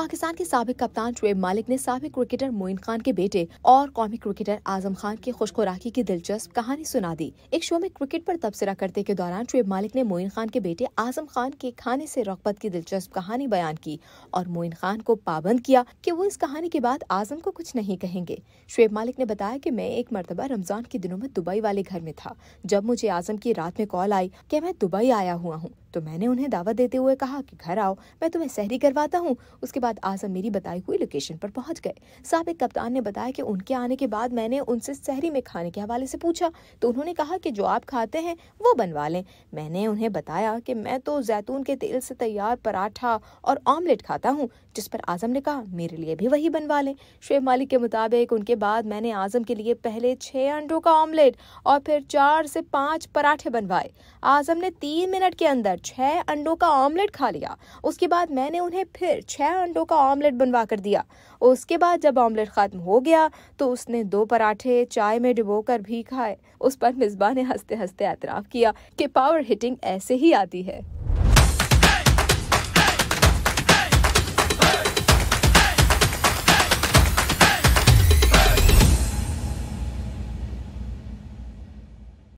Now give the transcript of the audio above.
पाकिस्तान के सबक कप्तान शुएब मालिक ने सबक क्रिकेटर मोइन खान के बेटे और कौमी क्रिकेटर आजम खान की खुशखुराकी की दिलचस्प कहानी सुना दी एक शो में क्रिकेट पर तबसरा करते के दौरान शुएब मालिक ने मोइन खान के बेटे आजम खान के खाने से रगबत की दिलचस्प कहानी बयान की और मोइन खान को पाबंद किया कि वो इस कहानी के बाद आजम को कुछ नहीं कहेंगे शुएब मालिक ने बताया कि मैं एक मरतबा रमजान के दिनों में दुबई वाले घर में था जब मुझे आजम की रात में कॉल आई कि मैं दुबई आया हुआ हूँ तो मैंने उन्हें दावत देते हुए कहा कि घर आओ मैं तुम्हें सहरी करवाता हूँ उसके बाद आजम मेरी बताई हुई लोकेशन पर पहुंच गए सबक कप्तान ने बताया कि उनके आने के बाद मैंने उनसे सहरी में खाने के हवाले से पूछा तो उन्होंने कहा कि जो आप खाते हैं वो बनवा लें मैंने उन्हें बताया कि मैं तो जैतून के तेल से तैयार पराठा और ऑमलेट खाता हूँ जिस पर आजम ने कहा मेरे लिए भी वही बनवा लें शेब मालिक के मुताबिक उनके बाद मैंने आजम के लिए पहले छः अंडों का ऑमलेट और फिर चार से पाँच पराठे बनवाए आजम ने तीन मिनट के अंदर छह अंडों का ऑमलेट खा लिया उसके बाद मैंने उन्हें फिर छह अंडों का ऑमलेट बनवा कर दिया उसके बाद जब ऑमलेट ख़त्म हो गया तो उसने दो पराठे चाय में डुबो कर भी खाए उस पर मिसबा ने हंसते हंसते एतराफ़ किया कि पावर हिटिंग ऐसे ही आती है